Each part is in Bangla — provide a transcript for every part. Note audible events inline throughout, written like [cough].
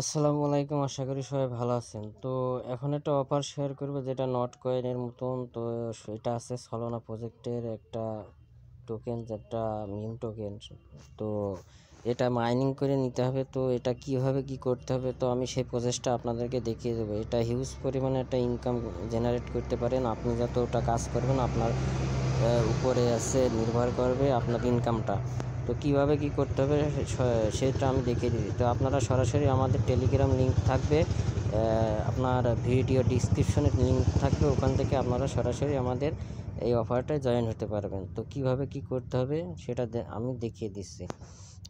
আসসালামু আলাইকুম আশা করি সবাই ভালো আছেন তো এখন একটা অফার শেয়ার করবো যেটা নট কয়েনের মতন তো এটা আছে সলোনা প্রজেক্টের একটা টোকেন যেটা মিম টোকেন তো এটা মাইনিং করে নিতে হবে তো এটা কিভাবে কি করতে হবে তো আমি সেই প্রসেসটা আপনাদেরকে দেখিয়ে দেবো এটা হিউজ পরিমাণে একটা ইনকাম জেনারেট করতে পারেন আপনি যতটা কাজ করবেন আপনার উপরে আছে নির্ভর করবে আপনার ইনকামটা তো কিভাবে কি করতে হবে সেটা আমি দেখিয়ে দিচ্ছি তো আপনারা সরাসরি আমাদের টেলিগ্রাম লিঙ্ক থাকবে আপনার ভিডিও ডিসক্রিপশনের লিঙ্ক থাকবে ওখান থেকে আপনারা সরাসরি আমাদের এই অফারটায় জয়েন হতে পারবেন তো কিভাবে কি করতে হবে সেটা আমি দেখিয়ে দিচ্ছি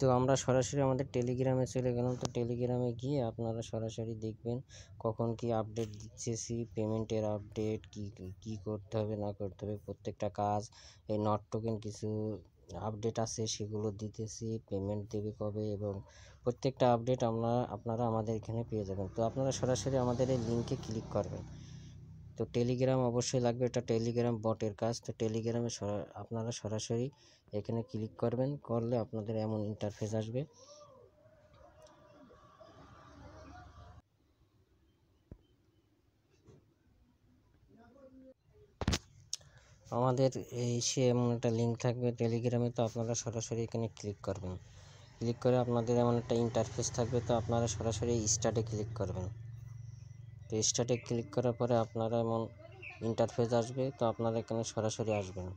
তো আমরা সরাসরি আমাদের টেলিগ্রামে চলে গেলাম তো টেলিগ্রামে গিয়ে আপনারা সরাসরি দেখবেন কখন কি আপডেট দিচ্ছে সি পেমেন্টের আপডেট কি কি করতে হবে না করতে হবে প্রত্যেকটা কাজ এই নট টোকেন কিছু আপডেট আছে সেগুলো দিতেছি পেমেন্ট দেবে কবে এবং প্রত্যেকটা আপডেট আমরা আপনারা আমাদের এখানে পেয়ে যাবেন তো আপনারা সরাসরি আমাদের এই লিঙ্কে ক্লিক করবেন তো টেলিগ্রাম অবশ্যই লাগবে এটা টেলিগ্রাম বটের কাজ তো টেলিগ্রামে আপনারা সরাসরি এখানে ক্লিক করবেন করলে আপনাদের এমন ইন্টারফেস আসবে আমাদের এই সে এমন একটা লিঙ্ক থাকবে টেলিগ্রামে তো আপনারা সরাসরি এখানে ক্লিক করবেন ক্লিক করে আপনাদের এমন একটা ইন্টারফেস থাকবে তো আপনারা সরাসরি স্টার্টে ক্লিক করবেন তো স্টার্টে ক্লিক করার পরে আপনারা এমন ইন্টারফেস আসবে তো আপনারা এখানে সরাসরি আসবেন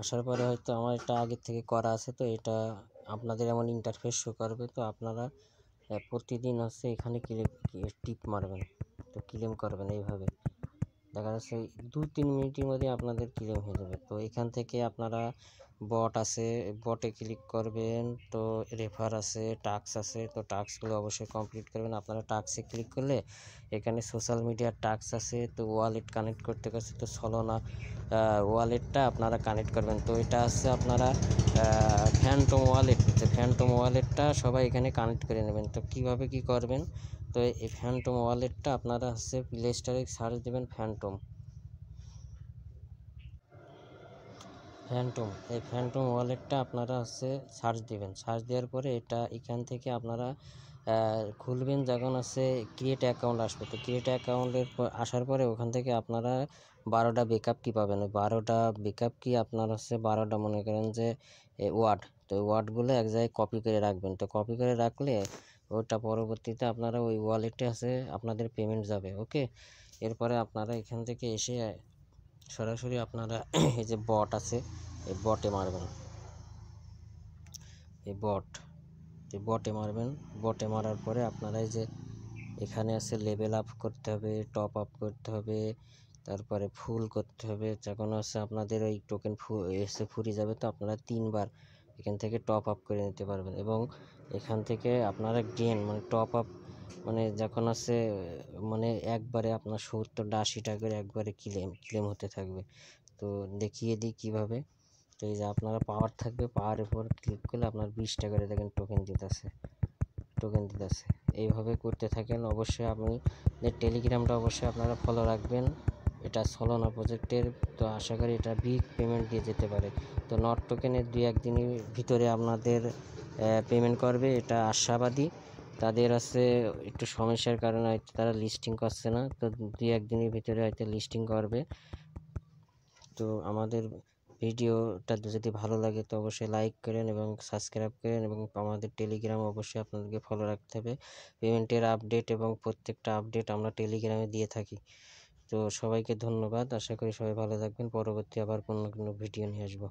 আসার পরে হয়তো আমার এটা আগের থেকে করা আছে তো এটা আপনাদের এমন ইন্টারফেস শো করবে তো আপনারা প্রতিদিন হচ্ছে এখানে ক্লিক টিপ মারবেন তো ক্লেম করবেন এইভাবে দেখা যাচ্ছে দু তিন মিনিটের মধ্যে আপনাদের ক্লিয়ার হয়ে যাবে তো এখান থেকে আপনারা বট আছে বটে ক্লিক করবেন তো রেফার আছে টাস্ক আছে তো টাস্কগুলো অবশ্যই কমপ্লিট করবেন আপনারা টাস্কে ক্লিক করলে এখানে সোশ্যাল মিডিয়ার টাস্ক আছে তো ওয়ালেট কানেক্ট করতে গেছে তো সলোনা ওয়ালেটটা আপনারা কানেক্ট করবেন তো এটা আছে আপনারা ফ্যান্টম ওয়ালেট ফ্যান্টম ওয়ালেটটা সবাই এখানে কানেক্ট করে নেবেন তো কিভাবে কি করবেন তো এই ফ্যান্টম ওয়ালেটটা আপনারা হচ্ছে প্লে স্টোরে সার্চ দেবেন ফ্যান্টম ফ্যান্টম এই ফ্যান্টম ওয়ালেটটা আপনারা হচ্ছে সার্চ দিবেন সার্চ দেওয়ার পরে এটা এখান থেকে আপনারা খুলবেন যখন আছে ক্রিয়েট অ্যাকাউন্ট আসবে তো ক্রিয়েট অ্যাকাউন্টের আসার পরে ওখান থেকে আপনারা বারোটা বেকআপ কি পাবেন ওই বারোটা বেকআপ কি আপনার হচ্ছে বারোটা মনে করেন যে ওয়ার্ড তো ওয়ার্ডগুলো এক জায়গায় কপি করে রাখবেন তো কপি করে রাখলে ওটা পরবর্তীতে আপনারা ওই ওয়ালেটে আছে আপনাদের পেমেন্ট যাবে ওকে এরপরে আপনারা এখান থেকে এসে সরাসরি আপনারা [clears throat] এই যে বট আছে এই বটে মারবেন এই বট এই বটে মারবেন বটে মারার পরে আপনারা এই যে এখানে আছে লেভেল আপ করতে হবে টপ আপ করতে হবে তারপরে ফুল করতে হবে যখন হচ্ছে আপনাদের ওই টোকেন ফু এসে ফুরিয়ে যাবে তো আপনারা তিনবার এখান থেকে টপ আপ করে নিতে পারবেন এবং এখান থেকে আপনারা গেন মানে টপ আপ মানে যখন আছে মানে একবারে আপনার সত্তরটা আশি টাকা করে একবারে ক্লেম ক্লেম হতে থাকবে তো দেখিয়ে দিই কীভাবে তো এই যে আপনারা পাওয়ার থাকবে পাওয়ার উপর ক্লিক করলে আপনার বিশ টাকা করে দেখেন টোকেন দিতেছে টোকেন দিতেছে এইভাবে করতে থাকেন অবশ্যই আপনি টেলিগ্রামটা অবশ্যই আপনারা ফলো রাখবেন এটা সলোনা প্রজেক্টের তো আশা করি এটা বিগ পেমেন্ট দিয়ে যেতে পারে তো নট টোকেনের দুই একদিনের ভিতরে আপনাদের পেমেন্ট করবে এটা আশাবাদী তাদের আছে একটু সমস্যার কারণে হয়তো তারা লিস্টিং করছে না তো দুই একদিনের ভিতরে হয়তো লিস্টিং করবে তো আমাদের ভিডিওটা যদি ভালো লাগে তো অবশ্যই লাইক করেন এবং সাবস্ক্রাইব করেন এবং আমাদের টেলিগ্রাম অবশ্যই আপনাদেরকে ফলো রাখতে হবে পেমেন্টের আপডেট এবং প্রত্যেকটা আপডেট আমরা টেলিগ্রামে দিয়ে থাকি তো সবাইকে ধন্যবাদ আশা করি সবাই ভালো থাকবেন পরবর্তী আবার কোনো কোনো ভিডিও নিয়ে আসবো